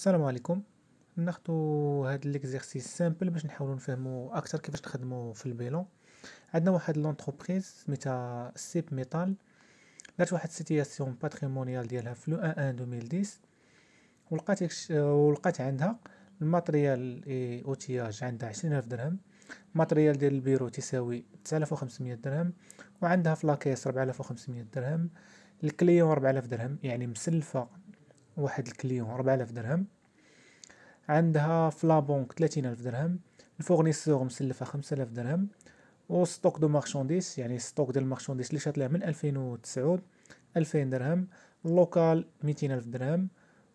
السلام عليكم ناخدو هاد ليكزيرسيس سامبل باش نحاولو نفهمو اكثر كيفاش نخدمو في البيلون عندنا واحد لونتربريز سميتها سيب ميتال دارت واحد سيتياسيون باتريمونيال ديالها في لو 1 2010 ولقات ولقات عندها الماتريال اي اوتياج عندها عشرين ألف درهم الماتريال ديال البيرو تساوي 9500 درهم وعندها في لاكيس ربعلاف درهم الكليون 4000 درهم يعني مسلفة واحد الكليون 4000 درهم عندها في لابونك 30000 درهم الفورنيسور مسلفه 5000 درهم وستوك دو مارشونديس يعني ستوك ديال المارشونديز اللي شات ليه من 2009 2000 درهم اللوكال 200000 درهم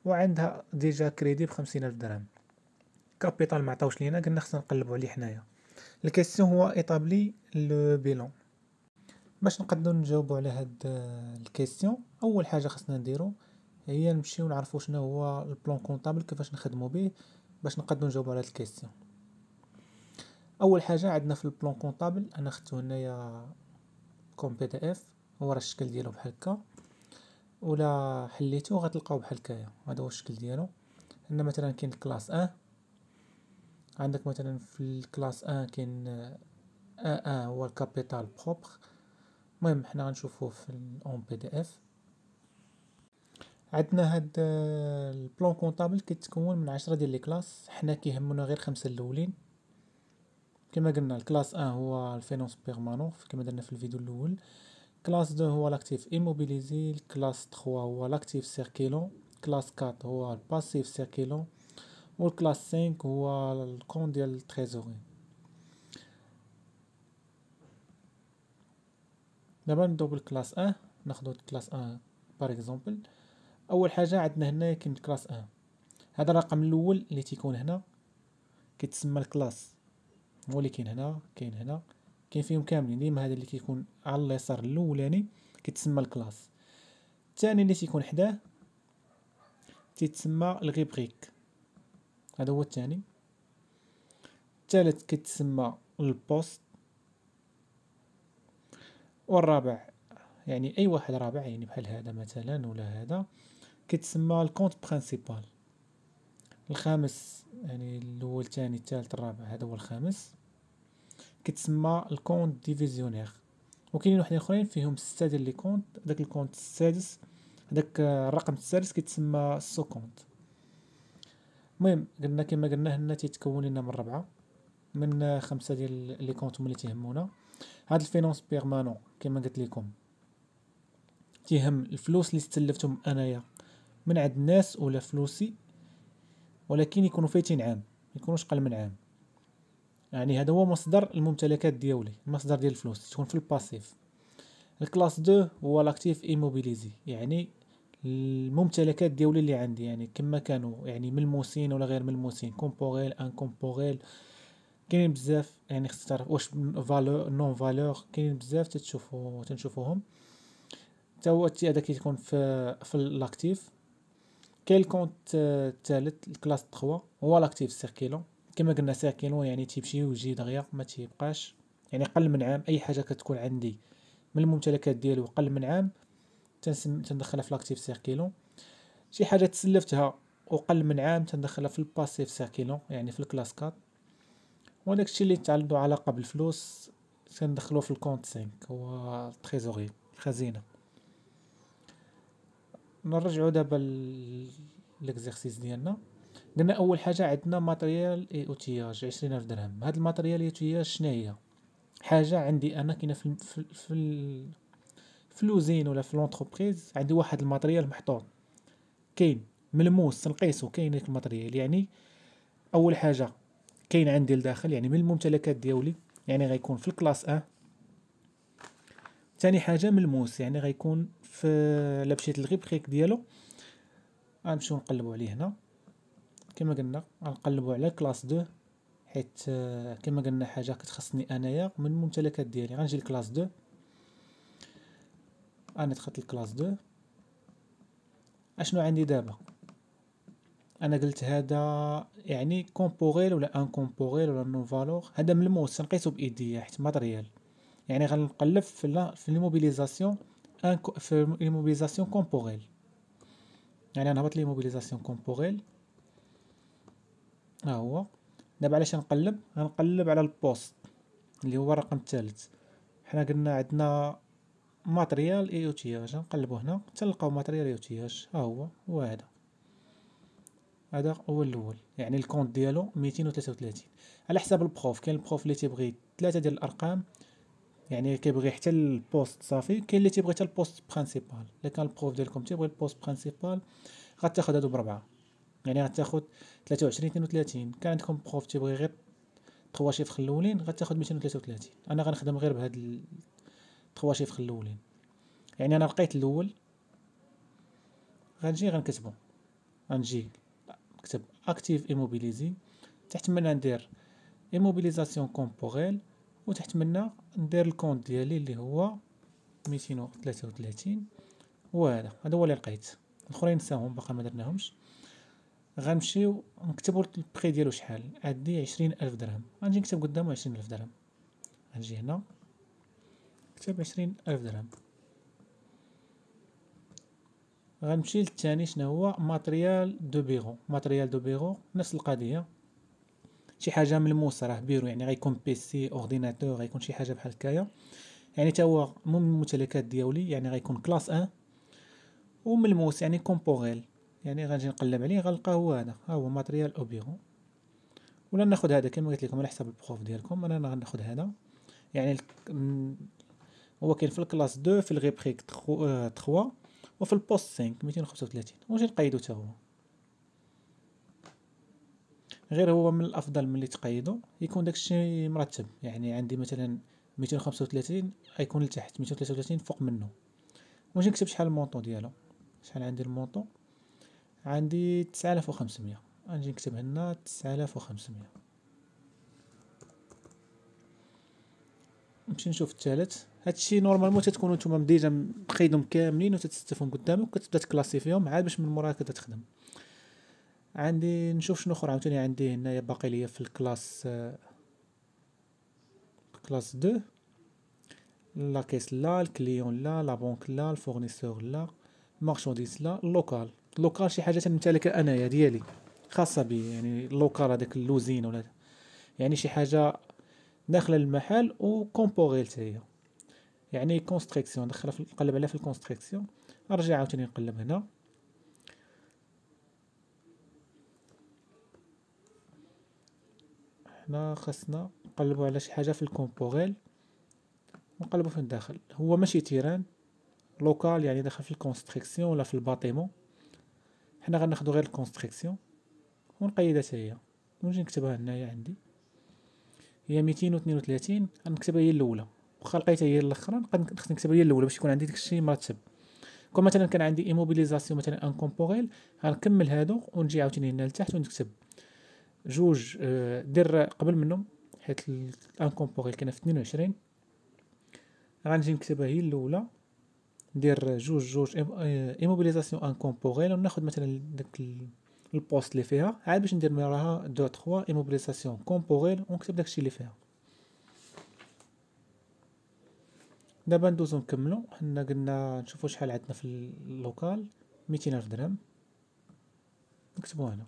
وعندها ديجا كريدي ب 50000 درهم كابيتال ما عطاوش لينا قلنا خصنا نقلبوا عليه حنايا الكيسيون هو ايطابلي لو بيلون باش نقدروا نجاوبوا على هاد الكيسيون اول حاجه خصنا نديرو هي نمشيو نعرفو شنو هو البلان كونطابل كيفاش نخدمو به باش نقدروا نجاوبو على هاد الكيستيون اول حاجه عندنا في البلان كونطابل انا خدتو هنايا كوم بي دي اف هو راه الشكل ديالو بحال هكا ولا حليتو غتلقاو بحال هكايا هذا هو الشكل ديالو هنا مثلا كاين الكلاس ا عندك مثلا في الكلاس ا كاين ا ا هو الكابيتال بروبر المهم حنا غنشوفوه في الاون بي دي اف عندنا هاد آه، البلان كونطابل كيتكون من عشرة ديال لي كلاس حنا كيهمنا غير خمسة الاولين كما قلنا الكلاس ان هو الفينونس بيرمانون كما درنا في الفيديو الاول كلاس 2 هو لاكتيف ايموبيليزي كلاس 3 هو لاكتيف سيركيلون كلاس 4 هو الباسيف سيركيلون والكلاس 5 هو الكون ديال التريزوري دابا نبداو بالكلاس 1 ناخذ كلاس 1 بار اكزومبل اول حاجه عندنا هنا كلمه كلاس ان هذا الرقم الاول اللي تيكون هنا كيتسمى الكلاس هو اللي كاين هنا كاين هنا كاين فيهم كاملين ديما هذا اللي كيكون على اليسار الاولاني كيتسمى الكلاس الثاني اللي تيكون حداه تيتسمى الغيبريك هذا هو الثاني الثالث كيتسمى البوست والرابع يعني اي واحد رابع يعني بحال هذا مثلا ولا هذا كتسمى الكونت برينسيبال الخامس يعني الاول الثاني الثالث الرابع هذا هو الخامس كتسمى الكونت ديفيزيونير وكاينين واحد اخرين فيهم سته ديال لي كونت داك الكونت السادس داك الرقم السادس كيتسمى سو كونت المهم قلنا كما قلنا هنا تيتكون لنا من ربعه من خمسه ديال لي كونت هما اللي تيهمونا هاد الفينونس بيرمانون كما قلت لكم تيهم الفلوس اللي استلفتهم انايا من عند الناس ولا فلوسي ولكن يكونوا فايتين عام يكونوش قل من عام يعني هذا هو مصدر الممتلكات ديالي مصدر ديال الفلوس تكون في الباسيف الكلاس 2 هو لاكتيف ايموبيليزي يعني الممتلكات ديالي اللي عندي يعني كما كانوا يعني ملموسين ولا غير ملموسين كومبوريل ان كومبوريل كاينين بزاف يعني خصك تعرف واش فالور نون فالور كاينين بزاف تتشوفو تنشوفوهم حتى هو هذا كيكون في في لاكتيف كاين الكونت آه، الثالث الكلاس 3 هو لاكتيف سيركيلون كما قلنا سيركيلون يعني تيمشي ويجي دغيا ما تيبقاش يعني قل من عام اي حاجه كتكون عندي من الممتلكات ديالو قل من عام تندخلها في لاكتيف سيركيلون شي حاجه تسلفتها وقل من عام تندخلها في الباسيف سيركيلون يعني في الكلاس 4 وداك الشيء اللي تعلدو علاقه بالفلوس تندخلوه في الكونت 5 هو التريزوري الخزينه نرجعوا دابا ليكزيرسيس ديالنا قلنا اول حاجه عندنا ماتريال اي اوتياج 20000 درهم هاد الماتريال اي اوتياج شنو هي حاجه عندي انا كاينه في في في, في لوزين ولا في لونتربريز عندي واحد الماتريال محطوط كاين ملموس تنقيسو كاين داك الماتريال يعني اول حاجه كاين عندي لداخل يعني من الممتلكات ديالي يعني غيكون في الكلاس ا ثاني حاجه ملموس يعني غيكون في الا مشيت خيك ديالو غنمشيو نقلبو عليه هنا كما قلنا غنقلبو على كلاس 2 حيت آه، كما قلنا حاجه كتخصني انايا من الممتلكات ديالي غنجي لكلاس 2 انا دخلت لكلاس 2 اشنو عندي دابا انا قلت هذا يعني كومبوغيل ولا ان كومبوغيل ولا نون فالور هذا ملموس تنقيسو بايديا حيت ماتريال يعني غنقلب في في الموبيليزاسيون في ايموبيليزاسيون كومبوريل يعني نهبط ليموبيليزاسيون كومبوريل ها هو دابا علاش نقلب غنقلب على البوست اللي هو الرقم الثالث حنا قلنا عندنا ماتريال اي اوتياج نقلبو هنا حتى نلقاو ماتريال اي اوتياج ها هو هو هذا هذا هو الاول يعني الكونت ديالو 233 على حساب البروف كاين البروف اللي تيبغي ثلاثه ديال الارقام يعني كيبغي حتى البوست صافي كاين اللي تيبغي حتى البوست برينسيبال الا كان البروف ديالكم تيبغي البوست برينسيبال غتاخذ هادو بربعه يعني غتاخذ 23 32 كان عندكم بروف تيبغي غير تخوا شيفخ الاولين غتاخذ 233 انا غنخدم غير بهاد تخوا شيفخ الاولين يعني انا لقيت الاول غنجي غنكتبو غنجي نكتب اكتيف ايموبيليزي تحت من ندير ايموبيليزاسيون كومبوريل منها ندير الكونت ديالي اللي هو ميتين وثلاثة وثلاثين وهذا هذا هو اللي لقيت الاخرين نساهم باقا ما درناهمش غنمشيو نكتبو البخي ديالو شحال عندي عشرين الف درهم غنجي نكتب قدامو عشرين الف درهم غنجي هنا نكتب عشرين الف درهم غنمشي للثاني شنو هو ماتريال دو بيغو ماتريال دو بيغو نفس القضيه شي حاجه ملموس راه بيرو يعني غيكون بيسي اورديناتور غيكون شي حاجه بحال هكايا يعني تا هو من الممتلكات ديالي يعني غيكون كلاس ان وملموس يعني كومبوغيل يعني غنجي نقلب عليه غنلقى هو هذا ها هو ماتريال اوبيرون ولا ناخذ هذا كما قلت لكم على حساب البروف ديالكم انا غناخذ هذا يعني هو كاين في الكلاس 2 في الغيبريك 3 آه، وفي البوست 5 235 ونجي نقيدو حتى هو غير هو من الافضل ملي تقيدو يكون داكشي مرتب يعني عندي مثلا 235 غيكون لتحت 233 فوق منه واش نكتب شحال المونطو ديالو شحال عندي المونطو عندي 9500 غنجي نكتب هنا 9500 نمشي نشوف الثالث هادشي نورمالمون تتكونوا نتوما ديجا مقيدهم كاملين وتتستفهم قدامك وكتبدا تكلاسيفيهم عاد باش من موراها كتخدم عندي نشوف شنو اخر عاوتاني عندي هنايا باقي ليا في الكلاس كلاس دو لا كيس لا الكليون لا لا بونك لا الفورنيسور لا مارشونديز لا لوكال لوكال شي حاجه تنمتلكها انايا ديالي خاصه بي يعني لوكال هذاك اللوزين ولا يعني شي حاجه داخله المحل كومبوريل هي يعني كونستريكسيون دخلها في نقلب عليها في الكونستريكسيون نرجع عاوتاني نقلب هنا حنا خاصنا نقلبو على شي حاجه في الكومبوغيل ونقلبو في الداخل هو ماشي تيران لوكال يعني داخل في الكونستركسيون ولا في الباطيمون حنا غناخدو غير الكونستركسيون ونقيدها حتى هي ونجي نكتبها هنايا عندي هي ميتين وثنين وثلاثين غنكتبها هي الاولى واخا لقيتها هي الاخرى نقدر نكتبها هي الاولى باش يكون عندي داكشي مرتب كون مثلا كان عندي ايموبيليزاسيون مثلا ان كومبوغيل غنكمل هادو ونجي عاوتاني هنا لتحت ونكتب جوج آه، دير قبل منهم حيت الانكومبوري كان في 22 غنجي نكتبها هي الاولى ندير جوج جوج ايموبيليزاسيون انكومبوغيل وناخد مثلا داك البوست اللي فيها عاد باش ندير مراها دو تخوا ايموبيليزاسيون كومبوغيل ونكتب داكشي اللي فيها دابا ندوزو نكملو حنا قلنا نشوفو شحال عندنا في اللوكال ميتين الف درهم نكتبو هنا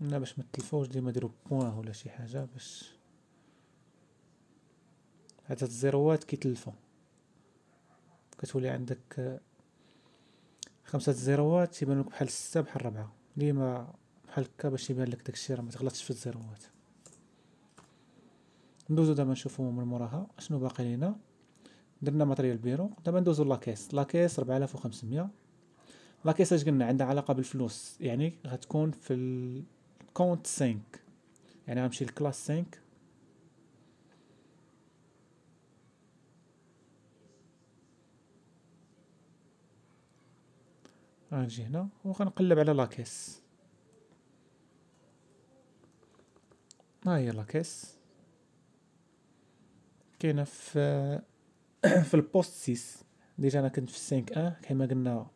لا باش ما تلفوش ديما ديرو بوان ولا شي حاجه باش هاد الزيروات كيتلفو كتولي عندك خمسة الزيروات تيبان لك بحال ستة بحال ربعة ديما بحال هكا باش يبان لك داكشي راه ما تغلطش في الزيروات ندوزو دابا نشوفو من موراها شنو باقي لينا درنا ماتريال بيرو دابا ندوزو لاكيس لاكيس وخمسمية لاكيس اش قلنا عندها علاقه بالفلوس يعني غتكون في كونت 5 يعني غنمشي لكلاس 5 غنجي هنا وغنقلب على لاكيس ها هي لاكيس كاينه في في البوست 6 ديجا انا كنت في 5 1 كما قلنا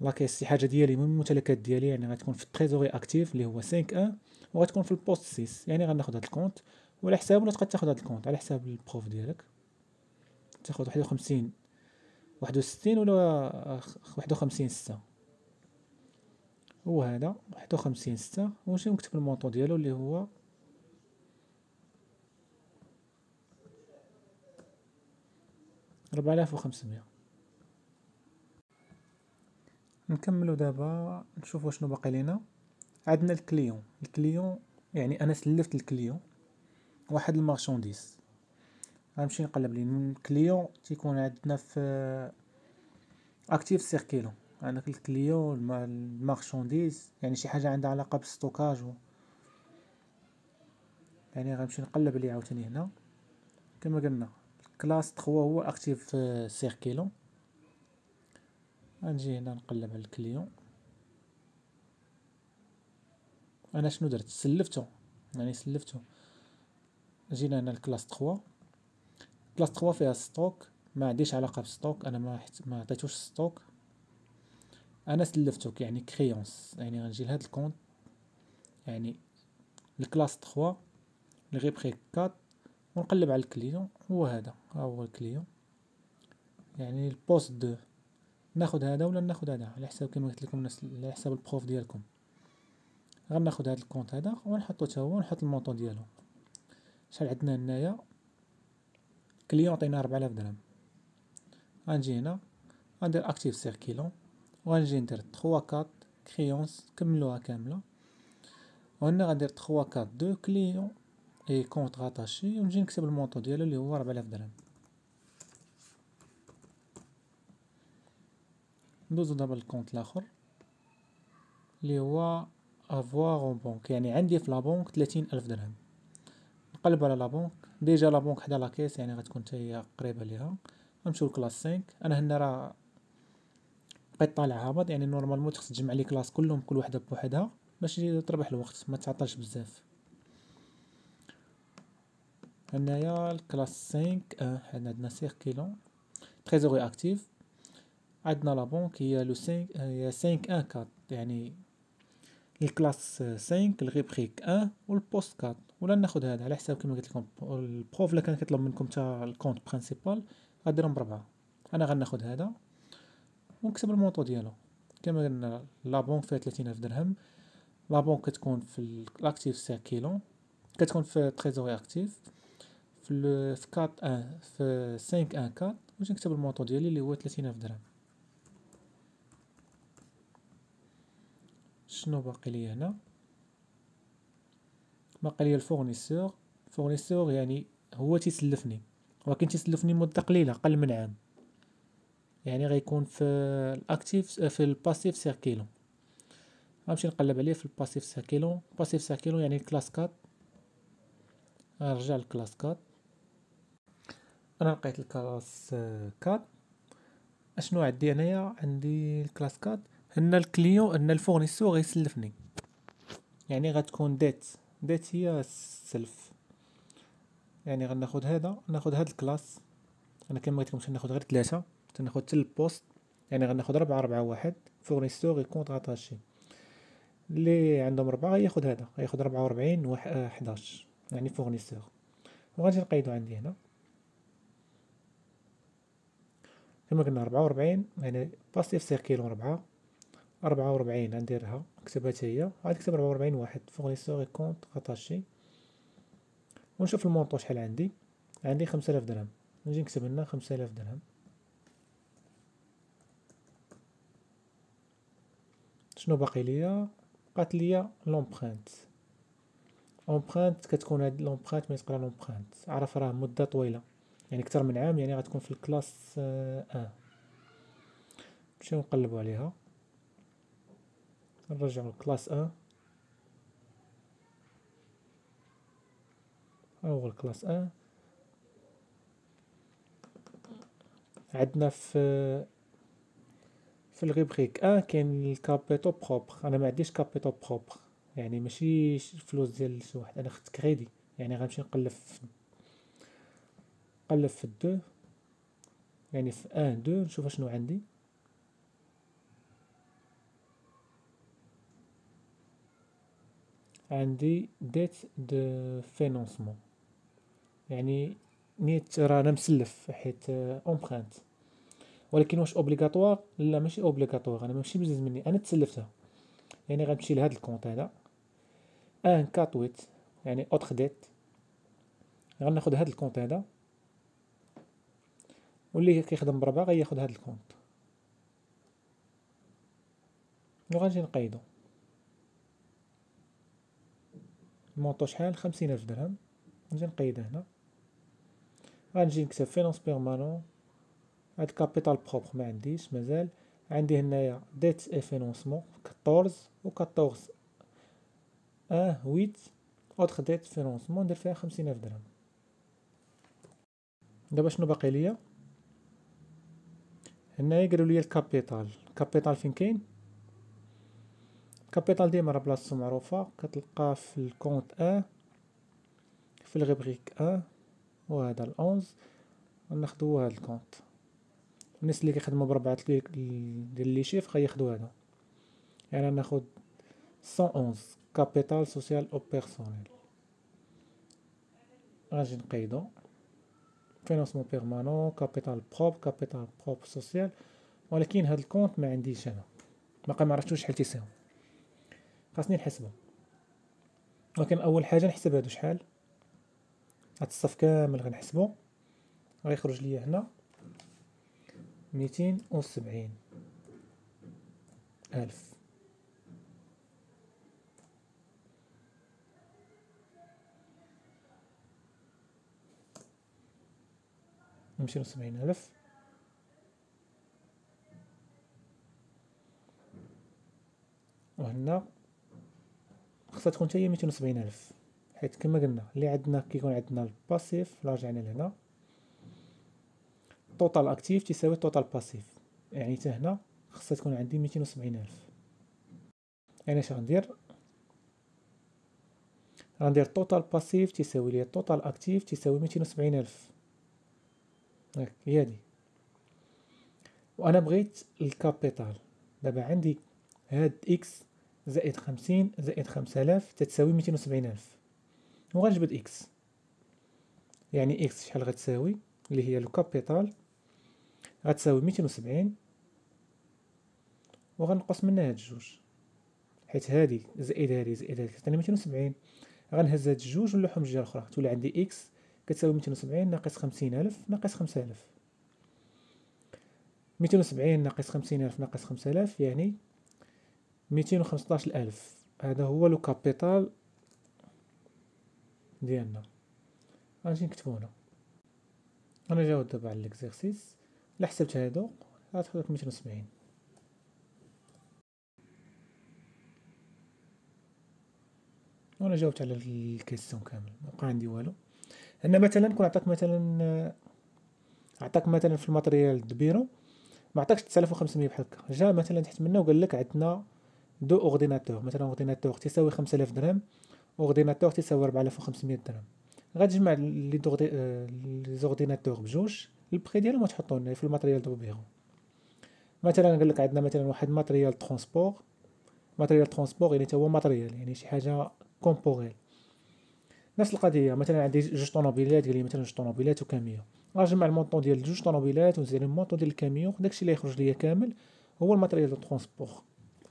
لاكيس شي حاجه ديالي من الممتلكات ديالي يعني غتكون في التريزوري اكتيف اللي هو 5 1 وغتكون في البوست 6 يعني غناخد هاد الكونت وعلى حساب ولا تقدر تاخد هاد الكونت على حساب البروف ديالك تاخد واحد 61 واحد ولا واحد 6 ستة هو هذا واحد وخمسين ستة ونمشي نكتب المونطو ديالو اللي هو آلاف وخمسمية نكملو دابا نشوفو شنو باقي لينا عندنا الكليون الكليون يعني انا سلفت الكليون واحد المارشونديز غنمشي نقلب ليه الكليون تيكون عندنا في اكتيف سيركيلو عندك الكليون مع المارشونديز يعني شي حاجه عندها علاقه بالستوكاج يعني غنمشي نقلب عليه عاوتاني هنا كما قلنا كلاس 3 هو اكتيف آه، سيركيلو غنجي هنا نقلب على الكليو انا شنو درت سلفتو يعني سلفتو جينا هنا لكلاس 3 كلاس 3 فيها ستوك ما عنديش علاقه بالستوك انا ما حت... ما عطيتوش ستوك انا سلفته يعني كريونس يعني غنجي لهاد الكونت يعني الكلاس 3 لغي غيبقي 4 ونقلب على الكليون هو هذا ها هو الكليون يعني البوست 2 ناخد هذا ولا ناخد هذا على حساب كما قلت لكم على حساب البروف ديالكم غناخد هذا الكونت هذا ونحطو حتى هو ونحط المونطون ديالو شحال عندنا هنايا كليون عطينا 4000 درهم غنجي هنا غندير اكتيف سيركيلون وغنجي ندير 3 4 كريونس كملوها كامله وهنا غندير 3 4 2 كليون اي كونت غاتاشي ونجي نكتب المونطون ديالو اللي هو 4000 درهم ندوزو دابا للكونط لاخر اللي هو افوار اون بونك يعني عندي في لابونك ثلاثين الف درهم نقلب على لابونك ديجا لابونك حدا لاكيس يعني غتكون حتى هي قريبه ليها نمشيو لكلاس 5 انا هنا راه بقيت طالع هابط يعني نورمالمون تخص تجمع لي كلاس كلهم كل وحده بوحدها باش تربح الوقت ما تعطلش بزاف هنايا الكلاس 5 اه عندنا سيركيلون تريزوري اكتيف عندنا لا بونك هي لو 5 هي 514 يعني الكلاس 5 الغيبريك 1 والبوست 4 ولا ناخذ هذا على حساب كما قلت لكم البروف لا كان كيطلب منكم تاع الكونت برينسيبال غديرهم بربعه انا غناخذ هذا ونكتب المونطو ديالو كما قلنا لا بونك فيها 30000 درهم لا بونك كتكون في الاكتيف سيركيلون كتكون في تريزوري اكتيف في في 4 1 في 5 1 4 وجي نكتب المونطو ديالي اللي هو 30000 درهم شنو باقي لي هنا باقي لي الفورنيسور فورنيسور يعني هو تيسلفني ولكن تيسلفني مده قليله اقل من عام يعني غيكون في الاكتيف في الباسيف سيركيلون غنمشي نقلب عليه في الباسيف سيركيلون باسيف سيركيلون يعني كلاس 4 نرجع لكلاس 4 انا لقيت الكلاس 4 اشنو عندي انايا عندي الكلاس 4 ان الكليون ان الفورنيسور غيسلفني يعني غتكون ديت ديت هي السلف يعني غناخد هذا ناخد هاد الكلاس انا كما قلت لكم ناخد غير ثلاثه تناخد حتى البوست يعني غناخد ربعة ربعة واحد فورنيسور يكون غاتاشي اللي عندهم ربعة غياخد هذا غياخد ربعة وربعين 11 آه، حداش يعني فورنيسور وغادي نقيدو عندي هنا كما قلنا ربعة وربعين يعني باسيف سيركيل ربعة أربعة وربعين غنديرها نكتبها تاهي غادي نكتب ربعة وربعين واحد فورنيسور كونت اتاشي ونشوف المونطو شحال عندي عندي خمسة آلاف درهم نجي نكتب لنا خمسة آلاف درهم شنو باقي ليا بقات ليا لومبخانت لومبخانت كتكون هاد لومبخانت ملي تقرا لومبخانت عرف راه مده طويله يعني كتر من عام يعني غتكون في الكلاس آه. نمشيو آه. نقلبو عليها نرجع كلاس أ أول كلاس أ عندنا في في الغبريك أ كاين الكابيتو بروبر أنا ما عنديش كابيتو بروبر يعني ماشي فلوس ديال شي واحد أنا خدت كريدي يعني غنمشي نقلب في نقلب في الدو يعني في أن دو نشوف شنو عندي عندي ديت دو فينونسمون يعني نيت رانا مسلف حيت اونبرانت ولكن واش اوبليغاتوار لا ماشي اوبليغاتوار انا ماشي بزز مني انا تسلفتها يعني غنمشي لهاد الكونت هذا ان كاتويت يعني اوتر ديت غناخذ هاد الكونت هذا واللي كيخدم بربعة غياخذ هاد الكونت وغنجي نقيدو المونطو شحال خمسين ألف درهم نجي نقيدها هنا غنجي نكتب فينونس بيرمانون هاد كابيتال بروبر ما عنديش مازال عندي هنايا ديت اي فينونسمون 14 و 14 ان 8 اوتر ديت فينونسمون ندير فيها خمسين ألف درهم دابا شنو باقي ليا هنايا قالوا لي الكابيتال الكابيتال فين كاين كابيتال ديما راه بلاصتو معروفه كتلقاه في الكونت ان في الغبريك ان وهذا الأونز ناخدو هاد الكونت الناس اللي كيخدمو بربعة ديال لي شيف غياخدو هدا يعني ناخد أونز كابيتال سوسيال او بيرسونيل غنجي نقيدو فينونسمون بيرمانون كابيتال بروب كابيتال بروب سوسيال ولكن هاد الكونت ما عنديش انا باقي ما عرفتوش شحال تيساوي خاصني نحسبهم ولكن اول حاجه نحسب هادو شحال هاد الصف كامل غنحسبو غيخرج ليا هنا ميتين وسبعين الف ميتين وسبعين الف وهنا خاصها تكون حتى ميتين وسبعين الف حيت كما قلنا اللي عندنا كيكون عندنا الباسيف لا رجعنا لهنا توتال اكتيف تساوي توتال باسيف يعني حتى هنا خاصها تكون عندي ميتين وسبعين الف يعني اش غندير غندير توتال باسيف تساوي ليا توتال اكتيف تساوي وسبعين الف هاك هي هادي وانا بغيت الكابيتال دابا عندي هاد اكس زائد خمسين زائد خمسة آلاف تتساوي ميتين وسبعين ألف وغنجبد إكس يعني إكس شحال غتساوي اللي هي لو كابيتال غتساوي ميتين وسبعين وغنقص منها هاد جوج حيت هادي زائد هادي زائد هادي كتعطيني ميتين وسبعين غنهز هاد الجوج ونلوحهم الجهة الأخرى تولي عندي إكس كتساوي ميتين وسبعين ناقص خمسين ألف ناقص خمسة ألف ميتين وسبعين ناقص خمسين ألف ناقص خمسة ألف يعني ميتين وخمسطاش ألف هذا هو لو كابيتال ديالنا غنجي نكتبو هنا انا جاوبت دابا على ليكزيرسيس الا حسبت هادو غتخرج لك ميتين وسبعين وانا جاوبت على الكيستيون كامل مبقى عندي والو هنا مثلا كون عطاك مثلا عطاك مثلا في الماتريال دبيرو ما عطاكش 9500 بحال هكا جا مثلا تحت منا وقال لك عندنا دو اورديناتور مثلا اورديناتور تساوي 5000 درهم اورديناتور تساوي 4500 درهم غتجمع آه، لي زورديناتور بجوج البخي ديالهم وتحطو في الماتريال دو بيغون مثلا قال لك عندنا مثلا واحد ماتريال ترونسبور ماتريال ترونسبور يعني هو ماتريال يعني شي حاجه كومبوريل نفس القضيه مثلا عندي جوج طوموبيلات قال لي مثلا جوج طوموبيلات وكاميو غنجمع المونطون ديال جوج طوموبيلات ونزيد المونطون ديال الكاميو داكشي اللي يخرج ليا كامل هو الماتريال دو ترونسبور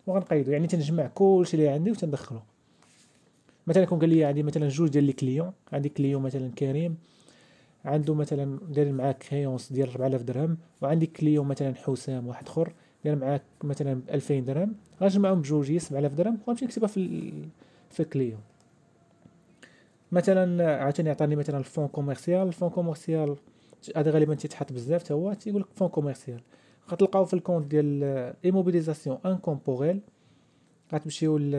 وغنقيدو يعني تنجمع كلشي اللي عندي وتندخلو مثلا كون قال لي عندي مثلا جوج ديال لي كليون عندي كليون مثلا كريم عنده مثلا داير معاه كريونس ديال 4000 درهم وعندي كليون مثلا حسام واحد اخر داير معاه مثلا 2000 درهم غنجمعهم بجوج هي 7000 درهم وغنمشي نكتبها في في كليون مثلا عاوتاني عطاني مثلا الفون كوميرسيال الفون كوميرسيال هذا غالبا تيتحط بزاف تا هو تيقول لك فون كوميرسيال غتلقاو في الكونت ديال ايموبيليزاسيون ان كومبوريل غتمشيو ل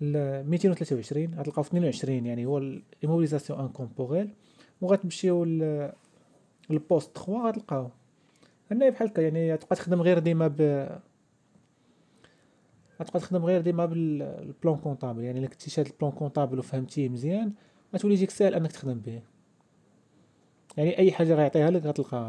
223 غتلقاو في 22 يعني هو ايموبيليزاسيون ان كومبوريل وغتمشيو ل البوست 3 غتلقاو هنا بحال هكا يعني تبقى تخدم غير ديما ب غتبقى تخدم غير ديما بالبلون كونطابل يعني الا كنتي شاد البلان كونطابل وفهمتيه مزيان غتولي يجيك ساهل انك تخدم به يعني اي حاجه غيعطيها لك غتلقاها